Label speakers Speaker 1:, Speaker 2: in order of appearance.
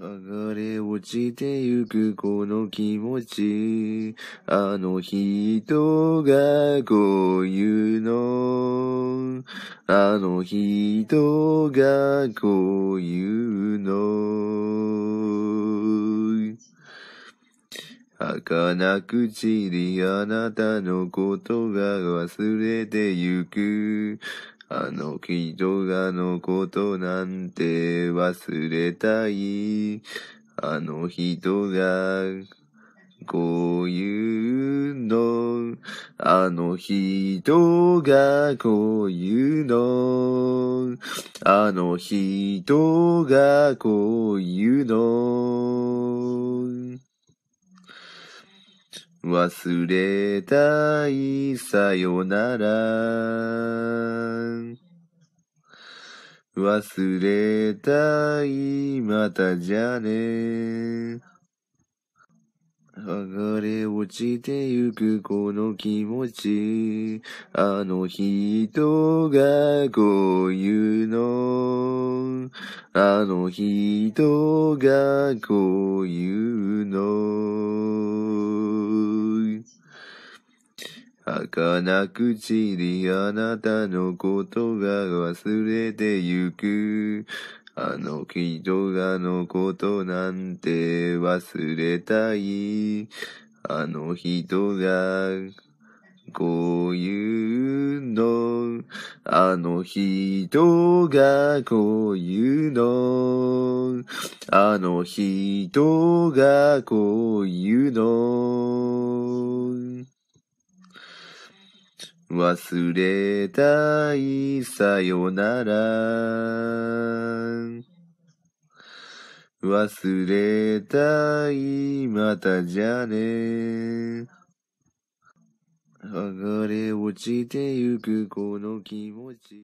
Speaker 1: 剥がれ落ちてゆくこの気持ち。あの人がこういうの。あの人がこういうの。儚く散りあなたのことが忘れてゆく。あの人がのことなんて忘れたい。あの人が、こういうの。あの人が、こういうの。あの人が、こういうの。忘れたいさよなら忘れたいまたじゃね剥がれ落ちてゆくこの気持ちあの人がこういうのあの人がこう言うの儚く散りあなたのことが忘れてゆく。あの人がのことなんて忘れたい。あの人が、こういうの。あの人がこういうの。あの人がこういうの。忘れたいさよなら忘れたいまたじゃね剥がれ落ちてゆくこの気持ち